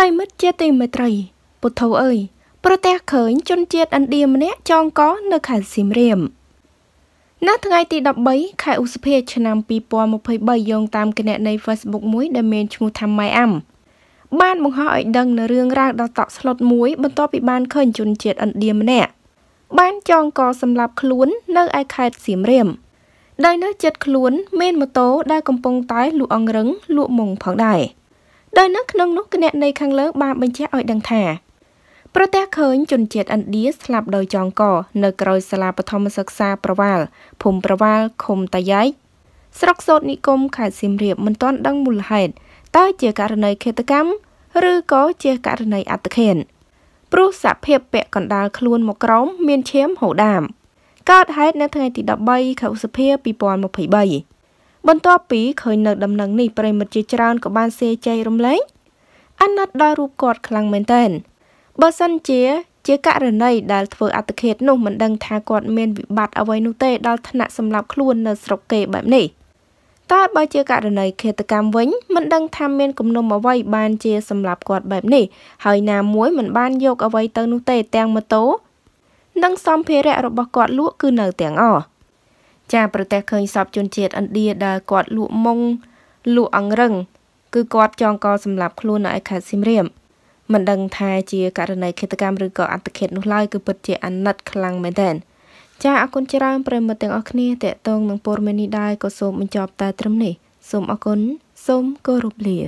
រិមិត្តជាទីមេត្រី ពុទ្ធោអើយប្រទេសឃើញជនជាតិឥណ្ឌាម្នាក់ចងក នៅខេត្តសៀមរាបនៅថ្ងៃទី13ខែឧសភាឆ្នាំ2023យោងតាមគណនី Facebook មួយដែលមានឈ្មោះថាម៉ៃអាំបានបង្ហោះឲ្យដឹងនៅរឿងរ៉ាវដ៏តក់ស្លុតមួយបន្ទាប់ពីបានឃើញជនជាតិឥណ្ឌាម្នាក់បានចងកសម្លាប់ខ្លួន នៅឯខេត្តសៀមរាបដោយនៅចិត្តខ្លួនមានម៉ូតូដែលកំពុងតែលក់អង្រឹងលក់មុងផងដែរ។ដោយនៅក្នុងនោះគណនីខាងលើបានបញ្ជាក់ឲ្យដឹងថាប្រទេសឃើញជនជាតិឥណ្ឌាស្លាប់ដោយចងកនៅក្រោយសាលាបឋមសិក្សាប្រវាលភូមិប្រវាលឃុំតាយ៉ៃស្រុកសូត្រនិគមខេត្តសៀមរាបមិនទាន់ដឹងមូលហេតុតើជាករណីឃាតកម្មឬក៏ជាករណីអត្តឃាតព្រោះសភាពពាក់កណ្ដាលខ្លួនមកក្រោមមានឈាមហូរដើមកើតហេតុនៅថ្ងៃទី13ខែឧសភា2023បន្ទាប់ពីឃើញនៅ ដំណឹងនេះប្រិមិត្តជាច្រើនក៏បាន សេចក្ដីរំលែងអាណិតដល់រូបគាត់ខ្លាំងមែនទែនបើសិនជាជាករណីដែលធ្វើអត្តឃាតនោះមិនដឹងថាគាត់មានវិបត្តិអ្វី នោះទេដល់ថ្នាក់សម្លាប់ខ្លួននៅស្រុកគេបែបនេះតែបើជាករណីឃាតកម្មវិញ មិនដឹងថាមានគំនុំអ្វី បានជាសម្លាប់គាត់បែបនេះហើយណាមួយមិន បានយកអ្វីទៅនោះទេទាំងម៉ូតូនិងសម្ភារៈរបស់គាត់លក់គឺនៅទាំងអស់ចាប្រទេសឃើញសពជនជាតិឥណ្ឌាដែលគាត់លក់មុងលក់អង្រឹងគឺគាត់ចងកសម្លាប់ខ្លួននៅឯខេត្តសៀមរាបមិនដឹងថាជាករណីឃាតកម្មឬក៏អត្តឃាតនោះឡើយគឺពិតជាអាណិតខ្លាំងមែនទែនចាអរគុណច្រើនប្រិមត្តទាំងអស់គ្នាតេតងនឹងព័ត៌មាននេះដែរក៏សូមបញ្ចប់ តែត្រឹមនេះសូមអរគុណសូមគោរពលា